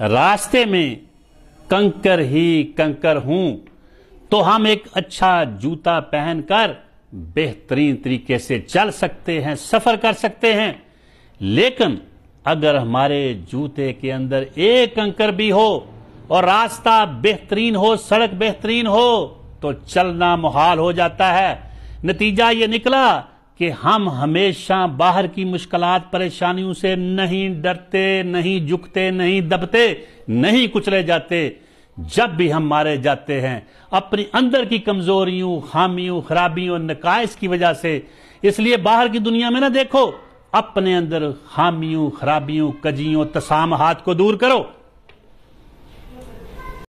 रास्ते में कंकर ही कंकर हूं तो हम एक अच्छा जूता पहनकर बेहतरीन तरीके से चल सकते हैं सफर कर सकते हैं लेकिन अगर हमारे जूते के अंदर एक कंकर भी हो और रास्ता बेहतरीन हो सड़क बेहतरीन हो तो चलना मुहाल हो जाता है नतीजा ये निकला कि हम हमेशा बाहर की मुश्किल परेशानियों से नहीं डरते नहीं झुकते नहीं दबते नहीं कुचले जाते जब भी हम मारे जाते हैं अपनी अंदर की कमजोरियों खामियों खराबियों नकाइश की वजह से इसलिए बाहर की दुनिया में ना देखो अपने अंदर खामियों खराबियों कजियों हाथ को दूर करो